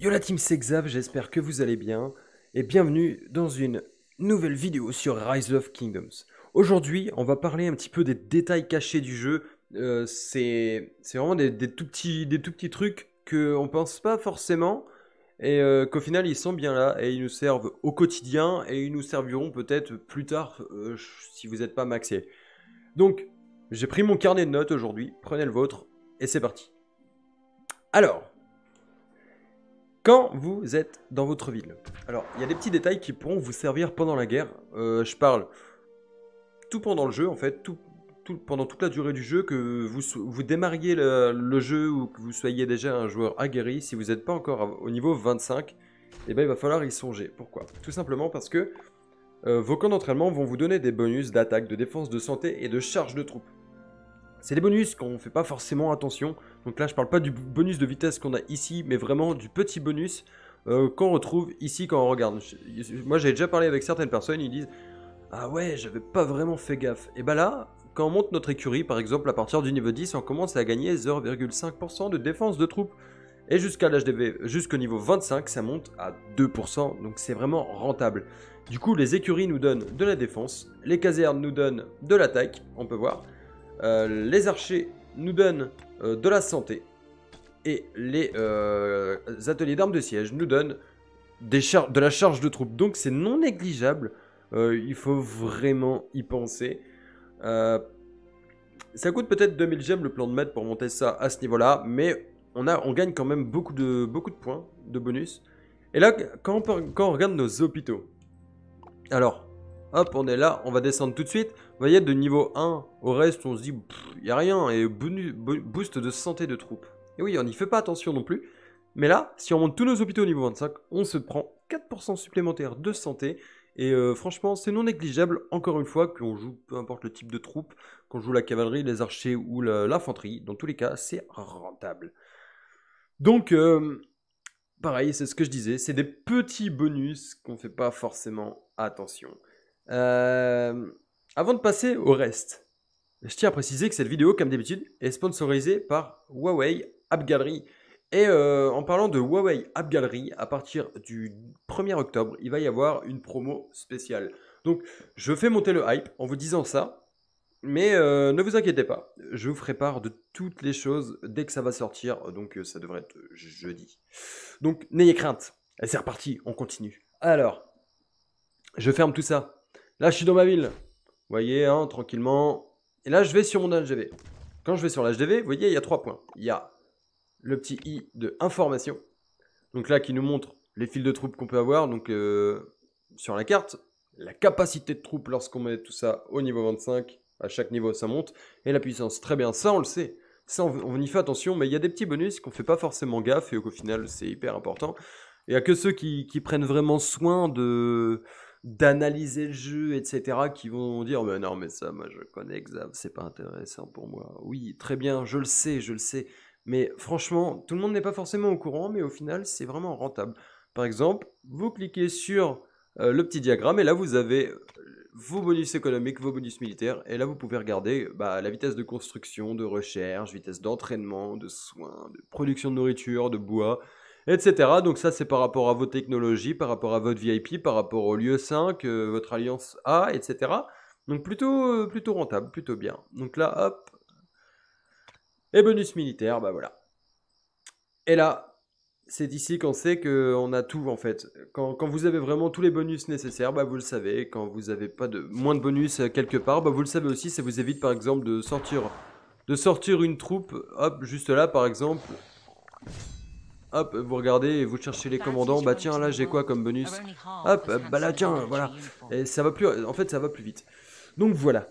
Yo la team Sexav, j'espère que vous allez bien et bienvenue dans une nouvelle vidéo sur Rise of Kingdoms. Aujourd'hui, on va parler un petit peu des détails cachés du jeu. Euh, c'est vraiment des, des, tout petits, des tout petits trucs qu'on pense pas forcément et euh, qu'au final ils sont bien là et ils nous servent au quotidien et ils nous serviront peut-être plus tard euh, si vous n'êtes pas maxé. Donc, j'ai pris mon carnet de notes aujourd'hui, prenez le vôtre et c'est parti. Alors, quand vous êtes dans votre ville. Alors, il y a des petits détails qui pourront vous servir pendant la guerre. Euh, je parle tout pendant le jeu, en fait, tout, pendant toute la durée du jeu, que vous, vous démarriez le, jeu ou que vous soyez déjà un joueur aguerri, si vous n'êtes pas encore au niveau 25, et eh ben, il va falloir y songer. Pourquoi Tout simplement parce que euh, vos camps d'entraînement vont vous donner des bonus d'attaque, de défense, de santé et de charge de troupes. C'est des bonus qu'on ne fait pas forcément attention. Donc là, je parle pas du bonus de vitesse qu'on a ici, mais vraiment du petit bonus euh, qu'on retrouve ici quand on regarde. Moi, j'ai déjà parlé avec certaines personnes, ils disent Ah ouais, j'avais pas vraiment fait gaffe. Et bah là, quand on monte notre écurie, par exemple, à partir du niveau 10, on commence à gagner 0,5% de défense de troupes. Et jusqu'à l'HDV, jusqu'au niveau 25, ça monte à 2%, donc c'est vraiment rentable. Du coup, les écuries nous donnent de la défense, les casernes nous donnent de l'attaque, on peut voir. Euh, les archers nous donnent euh, de la santé. Et les euh, ateliers d'armes de siège nous donnent des de la charge de troupes. Donc c'est non négligeable. il faut vraiment y penser. ça coûte peut-être 2000 gemmes le plan de maître pour monter ça à ce niveau-là. Mais on, a, on gagne quand même beaucoup de, beaucoup de points de bonus. Et là, quand on regarde nos hôpitaux. Alors, Hop, on est là, on va descendre tout de suite. Vous voyez, de niveau 1 au reste, on se dit, il n'y a rien. Et boost de santé de troupes. Et oui, on n'y fait pas attention non plus. Mais là, si on monte tous nos hôpitaux au niveau 25, on se prend 4% supplémentaire de santé. Et euh, franchement, c'est non négligeable, encore une fois, qu'on joue peu importe le type de troupe, qu'on joue la cavalerie, les archers ou l'infanterie. Dans tous les cas, c'est rentable. Donc, euh, pareil, c'est ce que je disais, c'est des petits bonus qu'on ne fait pas forcément attention. Euh, avant de passer au reste, je tiens à préciser que cette vidéo, comme d'habitude, est sponsorisée par Huawei App Gallery. Et euh, en parlant de Huawei App Gallery, à partir du 1er octobre, il va y avoir une promo spéciale. Donc, je fais monter le hype en vous disant ça. Mais euh, ne vous inquiétez pas, je vous ferai part de toutes les choses dès que ça va sortir, donc ça devrait être jeudi. Donc n'ayez crainte, c'est reparti, on continue. Alors, je ferme tout ça, Là, je suis dans ma ville. Vous voyez, hein, tranquillement. Et là, je vais sur mon HDV. Quand je vais sur l'HDV, vous voyez, il y a trois points. Il y a le petit i de information. Donc là, qui nous montre les fils de troupes qu'on peut avoir donc euh, sur la carte. La capacité de troupes lorsqu'on met tout ça au niveau 25. À chaque niveau, ça monte. Et la puissance. Très bien, ça, on le sait. Ça, on y fait attention, mais il y a des petits bonus qu'on ne fait pas forcément gaffe et qu'au final, c'est hyper important. Il n'y a que ceux qui prennent vraiment soin de, d'analyser le jeu, etc., qui vont dire mais non, mais ça, moi je connais ça c'est pas intéressant pour moi. Oui, très bien, je le sais, je le sais. Mais franchement, tout le monde n'est pas forcément au courant, mais au final, c'est vraiment rentable. Par exemple, vous cliquez sur euh, le petit diagramme et là vous avez euh, vos bonus économiques, vos bonus militaires, et là vous pouvez regarder bah, la vitesse de construction, de recherche, vitesse d'entraînement, de soins, de production de nourriture, de bois, etc. Donc ça, c'est par rapport à vos technologies, par rapport à votre VIP, par rapport au lieu 5, votre alliance a, etc. Donc plutôt, euh, plutôt rentable, plutôt bien. Donc là, hop. Et bonus militaire, bah voilà. Et là, c'est ici qu'on sait qu'on a tout en fait. Quand, vous avez vraiment tous les bonus nécessaires, bah vous le savez. Quand vous avez pas de moins de bonus euh, quelque part, bah vous le savez aussi. Ça vous évite par exemple de sortir, de sortir une troupe, hop, juste là par exemple, Hop, vous regardez et vous cherchez les commandants. Bah tiens, là j'ai quoi comme bonus Hop, bah là tiens, voilà. Et ça va plus, en fait, ça va plus vite. Donc voilà.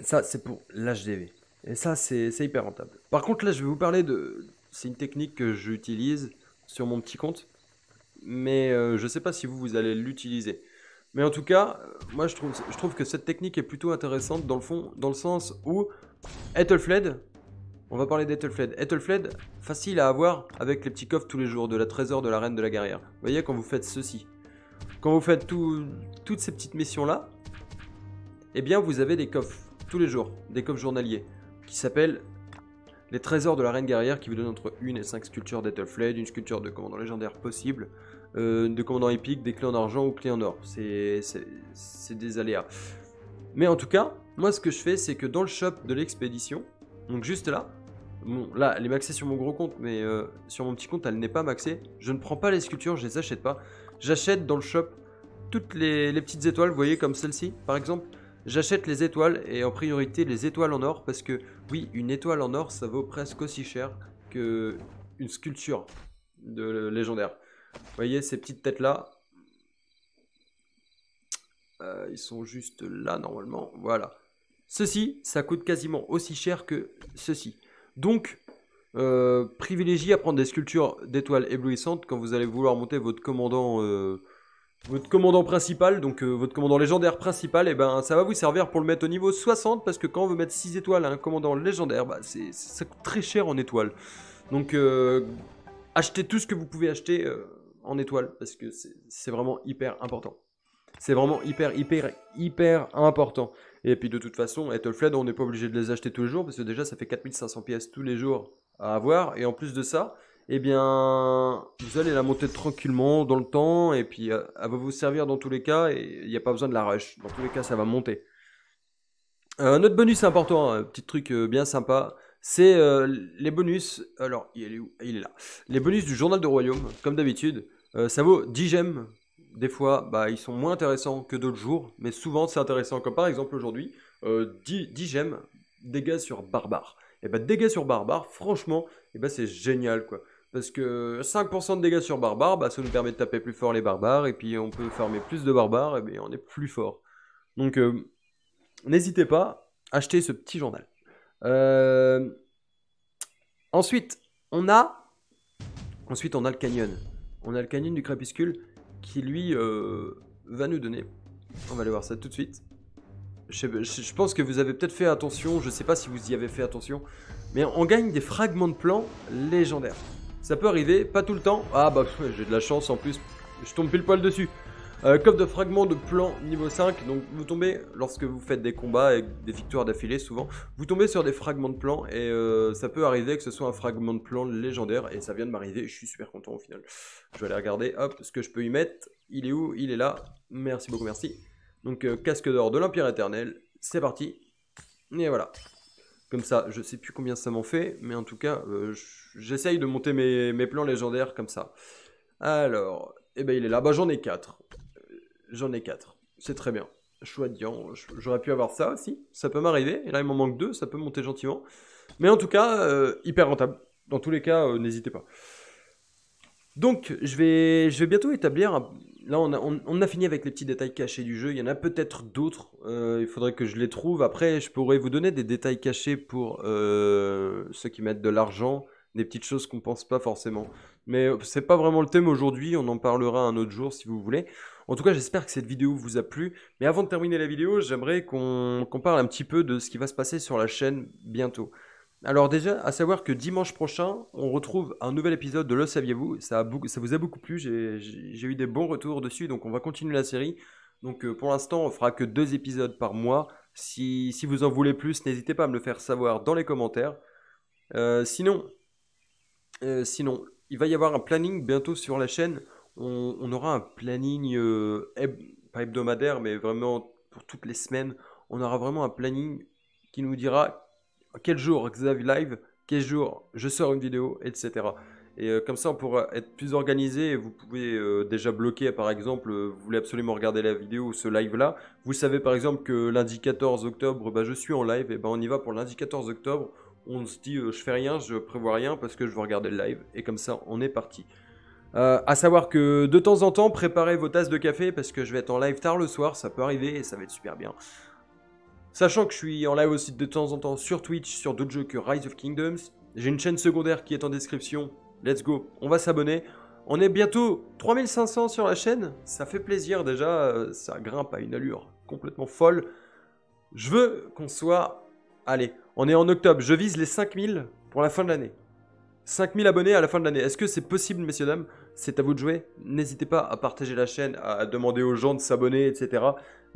Ça, c'est pour l'HDV. Et ça, c'est hyper rentable. Par contre, là, je vais vous parler de... C'est une technique que j'utilise sur mon petit compte. Mais euh, je sais pas si vous, vous allez l'utiliser. Mais en tout cas, euh, moi, je trouve, que cette technique est plutôt intéressante dans le fond, dans le sens où Ethelfled, on va parler d'Ethelfled. Ethelfled, facile à avoir avec les petits coffres tous les jours de la trésor de la reine de la guerrière. Vous voyez, quand vous faites ceci, quand vous faites toutes ces petites missions-là, eh bien vous avez des coffres tous les jours, des coffres journaliers, qui s'appellent les trésors de la reine guerrière qui vous donnent entre une et 5 sculptures d'Ethelfled, une sculpture de commandant légendaire possible, euh, de commandant épique, des clés en argent ou clés en or. C'est des aléas. Mais en tout cas, moi ce que je fais, c'est que dans le shop de l'expédition, donc juste là, Bon, là, elle est maxée sur mon gros compte, mais euh, sur mon petit compte, elle n'est pas maxée. Je ne prends pas les sculptures, je les achète pas. J'achète dans le shop toutes les, petites étoiles, vous voyez, comme celle-ci, par exemple. J'achète les étoiles, et en priorité les étoiles en or, parce que, oui, une étoile en or, ça vaut presque aussi cher que une sculpture de légendaire. Vous voyez, ces petites têtes-là, euh, ils sont juste là, normalement, voilà. Ceci, ça coûte quasiment aussi cher que ceci. Donc, euh, privilégiez à prendre des sculptures d'étoiles éblouissantes quand vous allez vouloir monter votre commandant, euh, votre commandant principal, donc euh, votre commandant légendaire principal, et eh ben ça va vous servir pour le mettre au niveau 60 parce que quand on veut mettre 6 étoiles à un commandant légendaire, bah, ça coûte très cher en étoiles. Donc achetez tout ce que vous pouvez acheter en étoiles parce que c'est vraiment hyper important. C'est vraiment hyper, hyper, hyper important. Et puis de toute façon, Fled, on n'est pas obligé de les acheter tous les jours parce que déjà ça fait 4500 pièces tous les jours à avoir. Et en plus de ça, eh bien, vous allez la monter tranquillement dans le temps et puis euh, elle va vous servir dans tous les cas et il n'y a pas besoin de la rush. Dans tous les cas, ça va monter. Euh, un autre bonus important, un petit truc euh, bien sympa, c'est les bonus. Alors, il est Il est là. Les bonus du journal de royaume, comme d'habitude. ça vaut 10 gemmes des fois, bah, ils sont moins intéressants que d'autres jours, mais souvent c'est intéressant. Comme par exemple aujourd'hui, euh, 10, gemmes, dégâts sur barbare. Et eh bah, ben, dégâts sur barbare, franchement, et eh ben, c'est génial quoi. Parce que 5% de dégâts sur barbare, bah, ça nous permet de taper plus fort les barbares, et puis on peut farmer plus de barbares, et bien on est plus fort. Donc euh, n'hésitez pas, à acheter ce petit journal. Euh, ensuite, on a... Ensuite, on a le canyon. On a le canyon du crépuscule qui lui euh, va nous donner. On va aller voir ça tout de suite. Je, pense que vous avez peut-être fait attention, je sais pas si vous y avez fait attention, mais on gagne des fragments de plans légendaires. Ça peut arriver, pas tout le temps. Ah bah j'ai de la chance en plus, je tombe le poil dessus. Euh, de fragments de plan niveau 5, donc vous tombez, lorsque vous faites des combats et des victoires d'affilée souvent, vous tombez sur des fragments de plan et euh, ça peut arriver que ce soit un fragment de plan légendaire et ça vient de m'arriver, je suis super content au final. Je vais aller regarder, hop, ce que je peux y mettre, il est où Il est là, merci beaucoup, merci. Donc euh, casque d'or de l'Empire éternel, c'est parti, et voilà. Comme ça, je sais plus combien ça m'en fait, mais en tout cas, euh, j'essaye de monter mes, plans légendaires comme ça. Alors, eh ben il est là, bah j'en ai 4. J'en ai quatre, C'est très bien. Choix J'aurais pu avoir ça aussi. Ça peut m'arriver. Et là, il m'en manque deux, Ça peut monter gentiment. Mais en tout cas, euh, hyper rentable. Dans tous les cas, euh, n'hésitez pas. Donc, je vais, je vais bientôt établir. Là, on a, on, a, fini avec les petits détails cachés du jeu. Il y en a peut-être d'autres. Euh, il faudrait que je les trouve. Après, je pourrais vous donner des détails cachés pour ceux qui mettent de l'argent des petites choses qu'on pense pas forcément. Mais c'est pas vraiment le thème aujourd'hui, on en parlera un autre jour si vous voulez. En tout cas, j'espère que cette vidéo vous a plu. Mais avant de terminer la vidéo, j'aimerais qu'on parle un petit peu de ce qui va se passer sur la chaîne bientôt. Alors déjà, à savoir que dimanche prochain, on retrouve un nouvel épisode de Le Saviez-vous. Ça, vous a beaucoup plu, j'ai eu des bons retours dessus, donc on va continuer la série. Donc euh, pour l'instant, on fera que deux épisodes par mois. Si, vous en voulez plus, n'hésitez pas à me le faire savoir dans les commentaires. Euh, sinon, euh, sinon, il va y avoir un planning bientôt sur la chaîne on, aura un planning, euh, pas hebdomadaire, mais vraiment pour toutes les semaines, on aura vraiment un planning qui nous dira quel jour Xavier Live, quel jour je sors une vidéo, etc. Et euh, comme ça, on pourra être plus organisé et vous pouvez euh, déjà bloquer, par exemple, vous voulez absolument regarder la vidéo ou ce live-là. Vous savez, par exemple, que lundi 14 octobre, bah, je suis en live, et ben on y va pour lundi 14 octobre. On se dit, je fais rien, je prévois rien parce que je veux regarder le live. Et comme ça, on est parti. Euh, à savoir que de temps en temps, préparez vos tasses de café parce que je vais être en live tard le soir, ça peut arriver et ça va être super bien. Sachant que je suis en live aussi de temps en temps sur Twitch sur d'autres jeux que Rise of Kingdoms. J'ai une chaîne secondaire qui est en description. Let's go, on va s'abonner. On est bientôt 3500 sur la chaîne, ça fait plaisir déjà, euh, ça grimpe à une allure complètement folle. Je veux qu'on soit... Allez, on est en octobre, je vise les 5000 pour la fin de l'année. 5000 abonnés à la fin de l'année. Est-ce que c'est possible, messieurs, dames C'est à vous de jouer. N'hésitez pas à partager la chaîne, à demander aux gens de s'abonner, etc.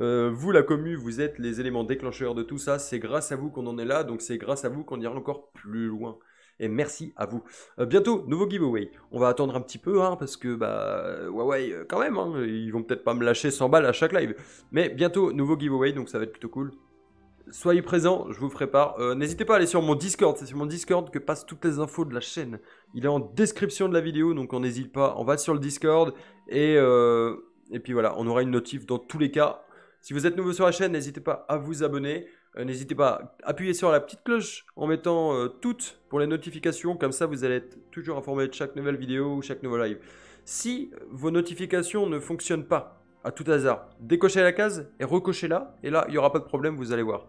Euh, vous, la commu, vous êtes les éléments déclencheurs de tout ça. C'est grâce à vous qu'on en est là, donc c'est grâce à vous qu'on ira encore plus loin. Et merci à vous. Euh, bientôt, nouveau giveaway. On va attendre un petit peu, hein, parce que, bah, Huawei, euh, quand même, hein, ils vont peut-être pas me lâcher 100 balles à chaque live. Mais bientôt, nouveau giveaway, donc ça va être plutôt cool soyez présents, je vous ferai part. Euh, n'hésitez pas à aller sur mon Discord, c'est sur mon Discord que passent toutes les infos de la chaîne. Il est en description de la vidéo, donc on n'hésite pas, on va sur le Discord. Et, euh, et puis voilà, on aura une notif dans tous les cas. Si vous êtes nouveau sur la chaîne, n'hésitez pas à vous abonner. Euh, n'hésitez pas à appuyer sur la petite cloche en mettant toutes pour les notifications. Comme ça, vous allez être toujours informé de chaque nouvelle vidéo ou chaque nouveau live. Si vos notifications ne fonctionnent pas, à tout hasard. Décochez la case et recochez-la, et là, il n'y aura pas de problème, vous allez voir.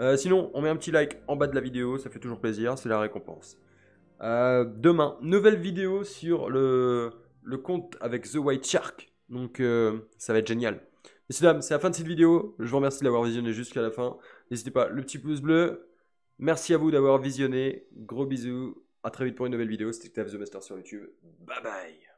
Euh, sinon, on met un petit like en bas de la vidéo, ça fait toujours plaisir, c'est la récompense. Euh, demain, nouvelle vidéo sur le, le, compte avec The White Shark, donc euh, ça va être génial. Messieurs, dames, c'est la fin de cette vidéo, je vous remercie de l'avoir visionné jusqu'à la fin. N'hésitez pas, le petit pouce bleu. Merci à vous d'avoir visionné, gros bisous, à très vite pour une nouvelle vidéo, c'était Octave The Master sur YouTube, bye bye